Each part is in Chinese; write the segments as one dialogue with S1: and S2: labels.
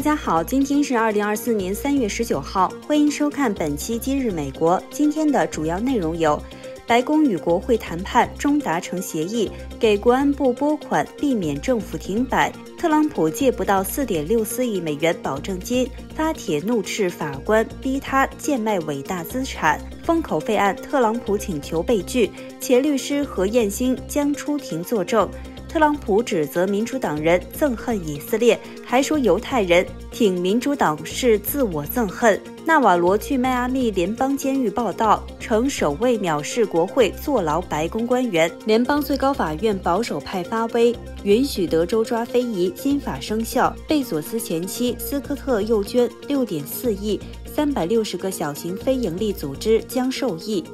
S1: 大家好，今天是二零二四年三月十九号，欢迎收看本期《今日美国》。今天的主要内容有：白宫与国会谈判中达成协议，给国安部拨款，避免政府停摆；特朗普借不到四点六四亿美元保证金，发帖怒斥法官，逼他贱卖伟大资产；封口费案，特朗普请求被拒，且律师何艳兴将出庭作证。特朗普指责民主党人憎恨以色列，还说犹太人挺民主党是自我憎恨。纳瓦罗去迈阿密联邦监狱报道，称首位藐视国会，坐牢白宫官员。联邦最高法院保守派发威，允许德州抓非遗，新法生效。贝索斯前妻斯科特又捐六点四亿，三百六十个小型非营利组织将受益。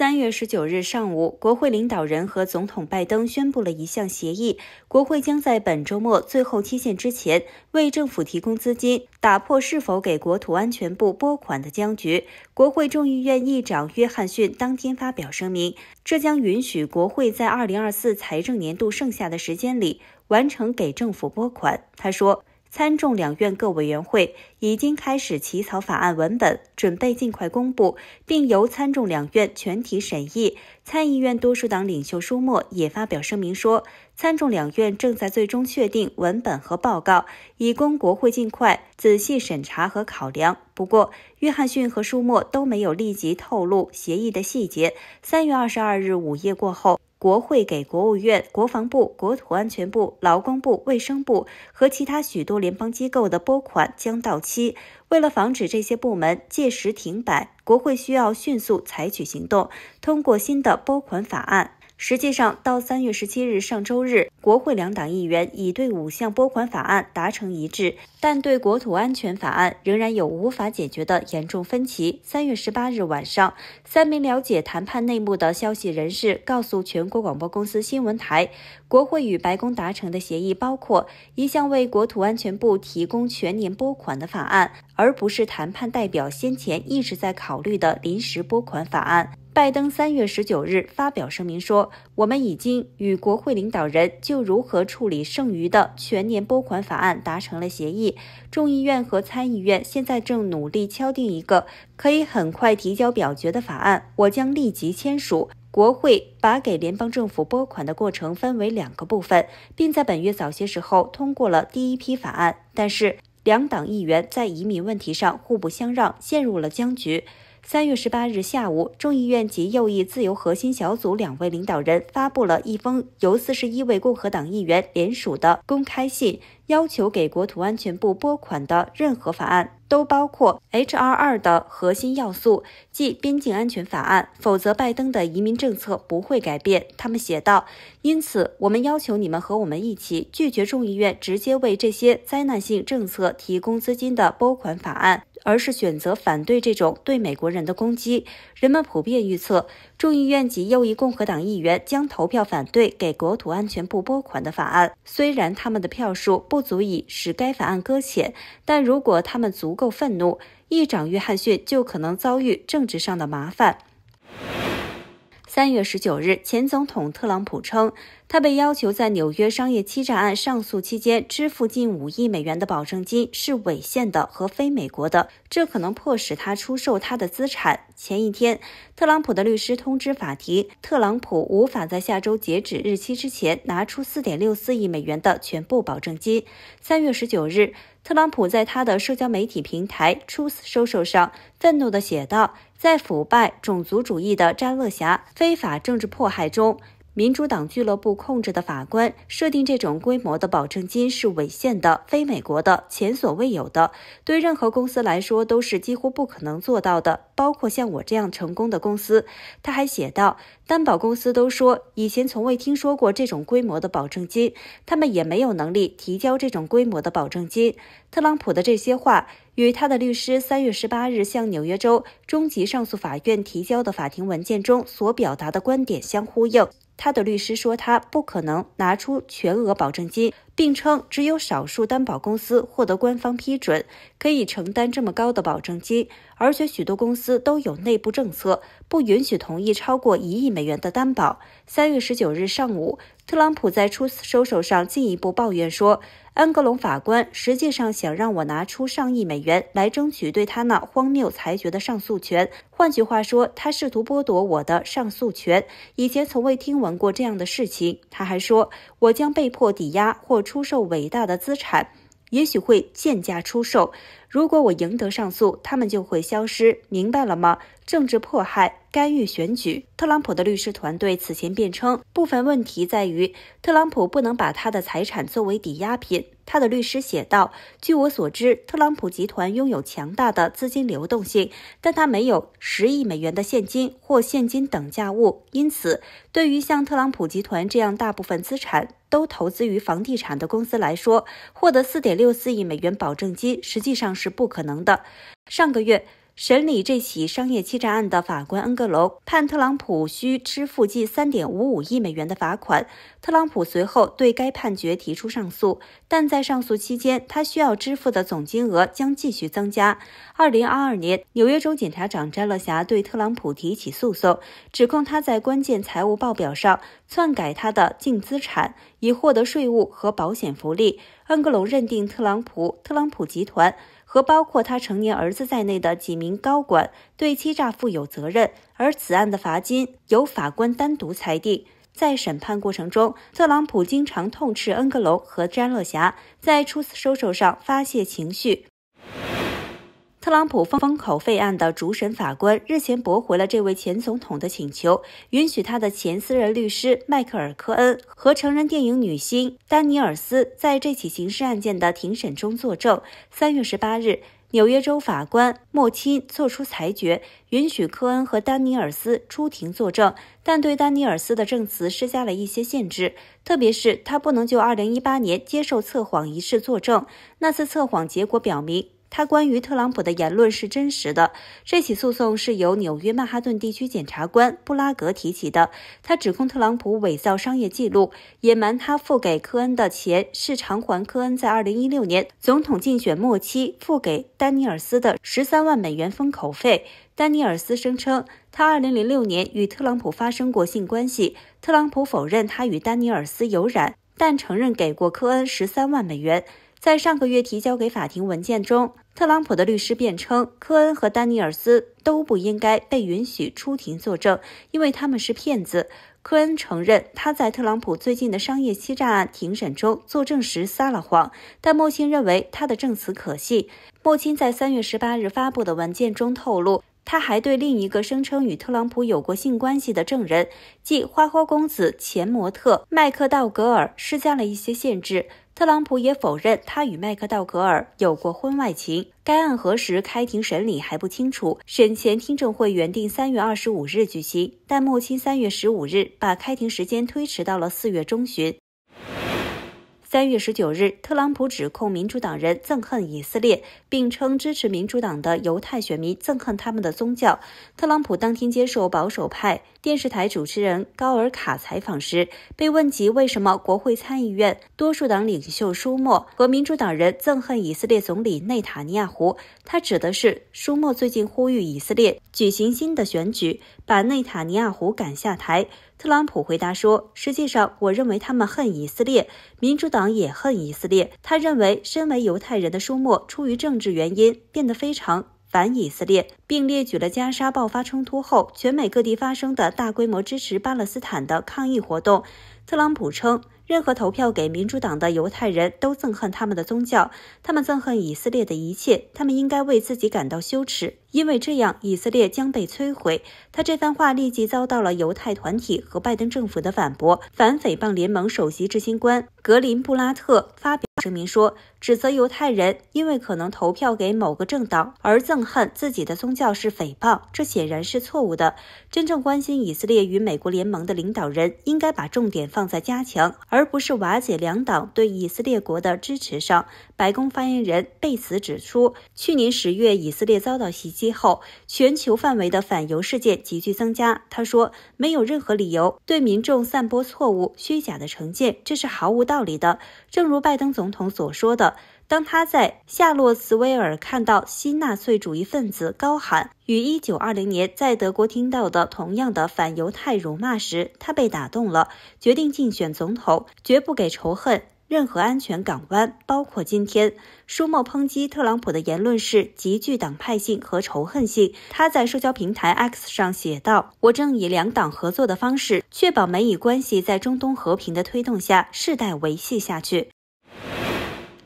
S1: 三月十九日上午，国会领导人和总统拜登宣布了一项协议，国会将在本周末最后期限之前为政府提供资金，打破是否给国土安全部拨款的僵局。国会众议院议长约翰逊当天发表声明，这将允许国会在二零二四财政年度剩下的时间里完成给政府拨款。他说。参众两院各委员会已经开始起草法案文本，准备尽快公布，并由参众两院全体审议。参议院多数党领袖舒默也发表声明说，参众两院正在最终确定文本和报告，以供国会尽快仔细审查和考量。不过，约翰逊和舒默都没有立即透露协议的细节。三月二十二日午夜过后。国会给国务院、国防部、国土安全部、劳工部、卫生部和其他许多联邦机构的拨款将到期。为了防止这些部门届时停摆，国会需要迅速采取行动，通过新的拨款法案。实际上，到三月十七日上周日，国会两党议员已对五项拨款法案达成一致，但对国土安全法案仍然有无法解决的严重分歧。三月十八日晚上，三名了解谈判内幕的消息人士告诉全国广播公司新闻台，国会与白宫达成的协议包括一项为国土安全部提供全年拨款的法案，而不是谈判代表先前一直在考虑的临时拨款法案。拜登三月十九日发表声明说：“我们已经与国会领导人就如何处理剩余的全年拨款法案达成了协议。众议院和参议院现在正努力敲定一个可以很快提交表决的法案。我将立即签署。国会把给联邦政府拨款的过程分为两个部分，并在本月早些时候通过了第一批法案。但是，两党议员在移民问题上互不相让，陷入了僵局。”三月十八日下午，众议院及右翼自由核心小组两位领导人发布了一封由四十一位共和党议员联署的公开信，要求给国土安全部拨款的任何法案都包括 H.R. 二的核心要素，即边境安全法案，否则拜登的移民政策不会改变。他们写道：“因此，我们要求你们和我们一起拒绝众议院直接为这些灾难性政策提供资金的拨款法案。”而是选择反对这种对美国人的攻击。人们普遍预测，众议院及右翼共和党议员将投票反对给国土安全部拨款的法案。虽然他们的票数不足以使该法案搁浅，但如果他们足够愤怒，议长约翰逊就可能遭遇政治上的麻烦。三月十九日，前总统特朗普称，他被要求在纽约商业欺诈案上诉期间支付近五亿美元的保证金是违宪的和非美国的，这可能迫使他出售他的资产。前一天，特朗普的律师通知法庭，特朗普无法在下周截止日期之前拿出四点六四亿美元的全部保证金。三月十九日。特朗普在他的社交媒体平台 Truth Social 上愤怒地写道：“在腐败、种族主义的詹勒霞非法政治迫害中。”民主党俱乐部控制的法官设定这种规模的保证金是违宪的，非美国的，前所未有的，对任何公司来说都是几乎不可能做到的，包括像我这样成功的公司。他还写道，担保公司都说以前从未听说过这种规模的保证金，他们也没有能力提交这种规模的保证金。特朗普的这些话。与他的律师三月十八日向纽约州中级上诉法院提交的法庭文件中所表达的观点相呼应，他的律师说他不可能拿出全额保证金，并称只有少数担保公司获得官方批准可以承担这么高的保证金，而且许多公司都有内部政策不允许同意超过一亿美元的担保。三月十九日上午，特朗普在出收手上进一步抱怨说。安格隆法官实际上想让我拿出上亿美元来争取对他那荒谬裁决的上诉权。换句话说，他试图剥夺我的上诉权。以前从未听闻过这样的事情。他还说，我将被迫抵押或出售伟大的资产，也许会贱价出售。如果我赢得上诉，他们就会消失。明白了吗？政治迫害。干预选举，特朗普的律师团队此前辩称，部分问题在于特朗普不能把他的财产作为抵押品。他的律师写道：“据我所知，特朗普集团拥有强大的资金流动性，但他没有十亿美元的现金或现金等价物。因此，对于像特朗普集团这样大部分资产都投资于房地产的公司来说，获得四点六四亿美元保证金实际上是不可能的。”上个月。审理这起商业欺诈案的法官恩格隆判特朗普需支付近三点五五亿美元的罚款。特朗普随后对该判决提出上诉，但在上诉期间，他需要支付的总金额将继续增加。二零二二年，纽约州检察长詹乐霞对特朗普提起诉讼，指控他在关键财务报表上篡改他的净资产，以获得税务和保险福利。恩格隆认定特朗普、特朗普集团。和包括他成年儿子在内的几名高管对欺诈负有责任，而此案的罚金由法官单独裁定。在审判过程中，特朗普经常痛斥恩格隆和詹乐霞，在初次收手上发泄情绪。特朗普封口费案的主审法官日前驳回了这位前总统的请求，允许他的前私人律师迈克尔·科恩和成人电影女星丹尼尔斯在这起刑事案件的庭审中作证。三月十八日，纽约州法官莫钦作出裁决，允许科恩和丹尼尔斯出庭作证，但对丹尼尔斯的证词施加了一些限制，特别是他不能就二零一八年接受测谎一事作证。那次测谎结果表明。他关于特朗普的言论是真实的。这起诉讼是由纽约曼哈顿地区检察官布拉格提起的。他指控特朗普伪造商业记录，隐瞒他付给科恩的钱是偿还科恩在2016年总统竞选末期付给丹尼尔斯的13万美元封口费。丹尼尔斯声称他2006年与特朗普发生过性关系，特朗普否认他与丹尼尔斯有染，但承认给过科恩13万美元。在上个月提交给法庭文件中。特朗普的律师辩称，科恩和丹尼尔斯都不应该被允许出庭作证，因为他们是骗子。科恩承认他在特朗普最近的商业欺诈案庭审中作证时撒了谎，但莫钦认为他的证词可信。莫钦在三月十八日发布的文件中透露，他还对另一个声称与特朗普有过性关系的证人，即花花公子、前模特麦克道格尔，施加了一些限制。特朗普也否认他与麦克道格尔有过婚外情。该案何时开庭审理还不清楚。审前听证会原定三月二十五日举行，但穆亲三月十五日把开庭时间推迟到了四月中旬。三月十九日，特朗普指控民主党人憎恨以色列，并称支持民主党的犹太选民憎恨他们的宗教。特朗普当天接受保守派。电视台主持人高尔卡采访时被问及为什么国会参议院多数党领袖舒默和民主党人憎恨以色列总理内塔尼亚胡，他指的是舒默最近呼吁以色列举行新的选举，把内塔尼亚胡赶下台。特朗普回答说：“实际上，我认为他们恨以色列，民主党也恨以色列。”他认为，身为犹太人的舒默出于政治原因变得非常。反以色列，并列举了加沙爆发冲突后全美各地发生的大规模支持巴勒斯坦的抗议活动。特朗普称。任何投票给民主党的犹太人都憎恨他们的宗教，他们憎恨以色列的一切，他们应该为自己感到羞耻，因为这样以色列将被摧毁。他这番话立即遭到了犹太团体和拜登政府的反驳。反诽谤联盟首席执行官格林布拉特发表声明说，指责犹太人因为可能投票给某个政党而憎恨自己的宗教是诽谤，这显然是错误的。真正关心以色列与美国联盟的领导人应该把重点放在加强而。而不是瓦解两党对以色列国的支持上，白宫发言人贝茨指出，去年十月以色列遭到袭击后，全球范围的反犹事件急剧增加。他说：“没有任何理由对民众散播错误、虚假的成见，这是毫无道理的。”正如拜登总统所说的。当他在夏洛茨维尔看到新纳粹主义分子高喊与1920年在德国听到的同样的反犹太辱骂时，他被打动了，决定竞选总统，绝不给仇恨任何安全港湾，包括今天。舒默抨击特朗普的言论是极具党派性和仇恨性。他在社交平台 X 上写道：“我正以两党合作的方式，确保美以关系在中东和平的推动下世代维系下去。”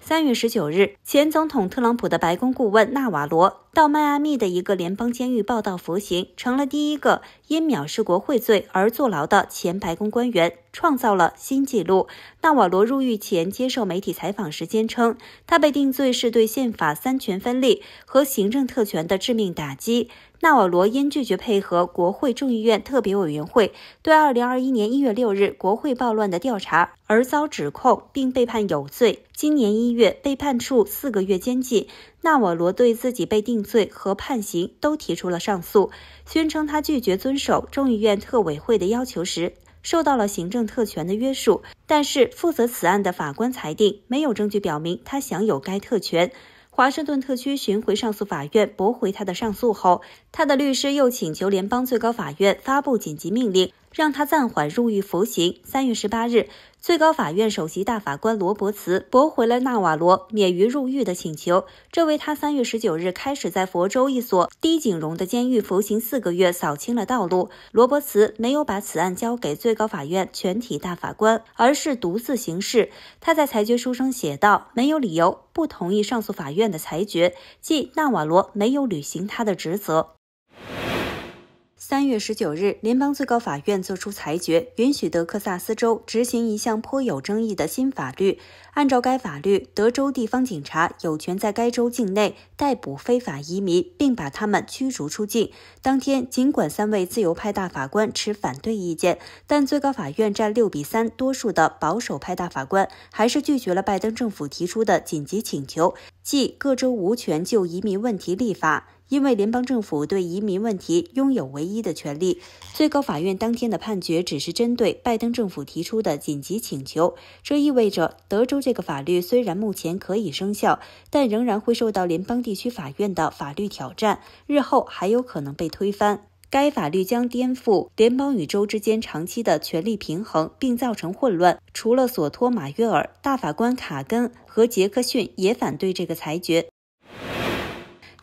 S1: 三月十九日，前总统特朗普的白宫顾问纳瓦罗到迈阿密的一个联邦监狱报到服刑，成了第一个因藐视国会罪而坐牢的前白宫官员，创造了新纪录。纳瓦罗入狱前接受媒体采访时坚称，他被定罪是对宪法三权分立和行政特权的致命打击。纳瓦罗因拒绝配合国会众议院特别委员会对2021年1月6日国会暴乱的调查而遭指控，并被判有罪。今年一月，被判处四个月监禁。纳瓦罗对自己被定罪和判刑都提出了上诉，宣称他拒绝遵守众议院特委会的要求时受到了行政特权的约束，但是负责此案的法官裁定没有证据表明他享有该特权。华盛顿特区巡回上诉法院驳回他的上诉后，他的律师又请求联邦最高法院发布紧急命令。让他暂缓入狱服刑。三月十八日，最高法院首席大法官罗伯茨驳回了纳瓦罗免于入狱的请求，这为他三月十九日开始在佛州一所低警容的监狱服刑四个月扫清了道路。罗伯茨没有把此案交给最高法院全体大法官，而是独自行事。他在裁决书上写道：“没有理由不同意上诉法院的裁决，即纳瓦罗没有履行他的职责。”三月十九日，联邦最高法院作出裁决，允许德克萨斯州执行一项颇有争议的新法律。按照该法律，德州地方警察有权在该州境内逮捕非法移民，并把他们驱逐出境。当天，尽管三位自由派大法官持反对意见，但最高法院占六比三多数的保守派大法官还是拒绝了拜登政府提出的紧急请求，即各州无权就移民问题立法，因为联邦政府对移民问题拥有唯一的权利。最高法院当天的判决只是针对拜登政府提出的紧急请求，这意味着德州。这个法律虽然目前可以生效，但仍然会受到联邦地区法院的法律挑战，日后还有可能被推翻。该法律将颠覆联邦与州之间长期的权力平衡，并造成混乱。除了索托马约尔大法官卡根和杰克逊也反对这个裁决。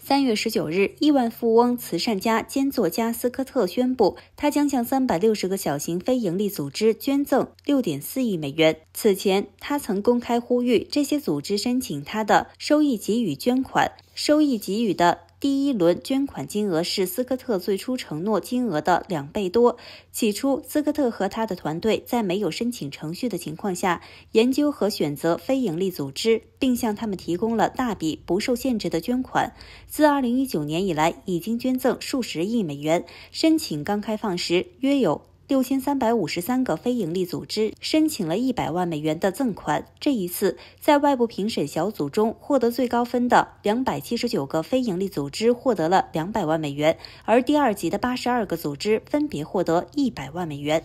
S1: 三月十九日，亿万富翁、慈善家兼作家斯科特宣布，他将向三百六十个小型非营利组织捐赠六点四亿美元。此前，他曾公开呼吁这些组织申请他的收益给予捐款，收益给予的。第一轮捐款金额是斯科特最初承诺金额的两倍多。起初，斯科特和他的团队在没有申请程序的情况下，研究和选择非营利组织，并向他们提供了大笔不受限制的捐款。自2019年以来，已经捐赠数十亿美元。申请刚开放时，约有。六千三百五十三个非营利组织申请了一百万美元的赠款。这一次，在外部评审小组中获得最高分的两百七十九个非营利组织获得了两百万美元，而第二级的八十二个组织分别获得一百万美元。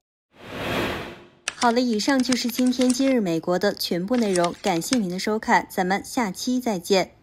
S1: 好了，以上就是今天今日美国的全部内容。感谢您的收看，咱们下期再见。